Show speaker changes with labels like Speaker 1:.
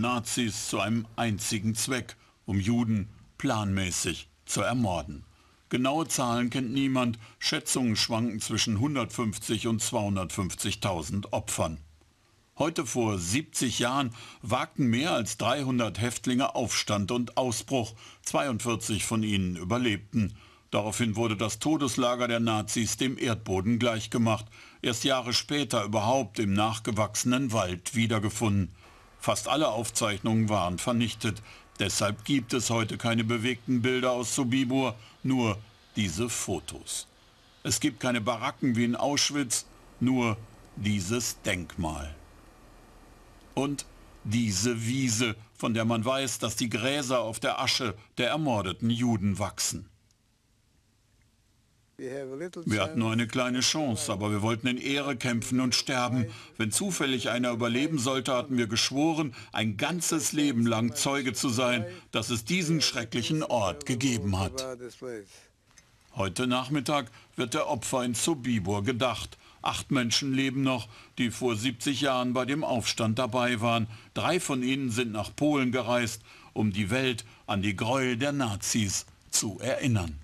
Speaker 1: Nazis zu einem einzigen Zweck, um Juden planmäßig zu ermorden. Genaue Zahlen kennt niemand, Schätzungen schwanken zwischen 150 und 250.000 Opfern. Heute vor 70 Jahren wagten mehr als 300 Häftlinge Aufstand und Ausbruch, 42 von ihnen überlebten. Daraufhin wurde das Todeslager der Nazis dem Erdboden gleichgemacht, erst Jahre später überhaupt im nachgewachsenen Wald wiedergefunden. Fast alle Aufzeichnungen waren vernichtet. Deshalb gibt es heute keine bewegten Bilder aus Sobibor, nur diese Fotos. Es gibt keine Baracken wie in Auschwitz, nur dieses Denkmal. Und diese Wiese, von der man weiß, dass die Gräser auf der Asche der ermordeten Juden wachsen. Wir hatten nur eine kleine Chance, aber wir wollten in Ehre kämpfen und sterben. Wenn zufällig einer überleben sollte, hatten wir geschworen, ein ganzes Leben lang Zeuge zu sein, dass es diesen schrecklichen Ort gegeben hat. Heute Nachmittag wird der Opfer in Sobibor gedacht. Acht Menschen leben noch, die vor 70 Jahren bei dem Aufstand dabei waren. Drei von ihnen sind nach Polen gereist, um die Welt an die Gräuel der Nazis zu erinnern.